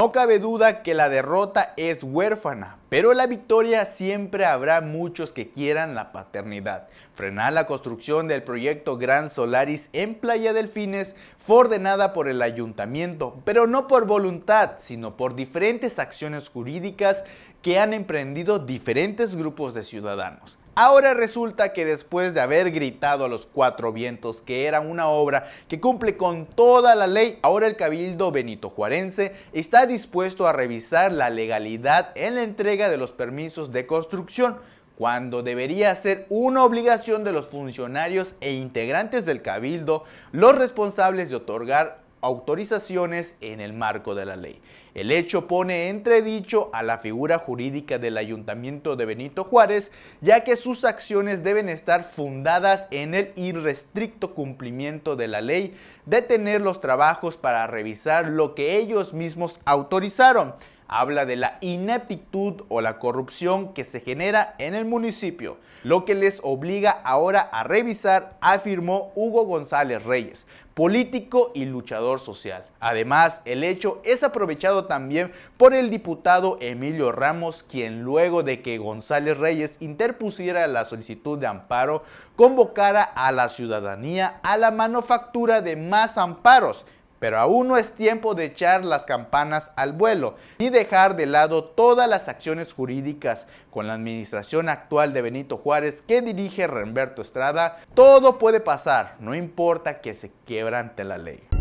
No cabe duda que la derrota es huérfana, pero la victoria siempre habrá muchos que quieran la paternidad. Frenar la construcción del proyecto Gran Solaris en Playa Delfines fue ordenada por el ayuntamiento, pero no por voluntad, sino por diferentes acciones jurídicas que han emprendido diferentes grupos de ciudadanos. Ahora resulta que después de haber gritado a los cuatro vientos que era una obra que cumple con toda la ley, ahora el Cabildo Benito Juarense está dispuesto a revisar la legalidad en la entrega de los permisos de construcción cuando debería ser una obligación de los funcionarios e integrantes del cabildo los responsables de otorgar autorizaciones en el marco de la ley. El hecho pone entredicho a la figura jurídica del ayuntamiento de Benito Juárez, ya que sus acciones deben estar fundadas en el irrestricto cumplimiento de la ley, detener los trabajos para revisar lo que ellos mismos autorizaron, habla de la ineptitud o la corrupción que se genera en el municipio, lo que les obliga ahora a revisar, afirmó Hugo González Reyes, político y luchador social. Además, el hecho es aprovechado también por el diputado Emilio Ramos, quien luego de que González Reyes interpusiera la solicitud de amparo, convocara a la ciudadanía a la manufactura de más amparos pero aún no es tiempo de echar las campanas al vuelo y dejar de lado todas las acciones jurídicas con la administración actual de Benito Juárez que dirige Remberto Estrada. Todo puede pasar, no importa que se ante la ley.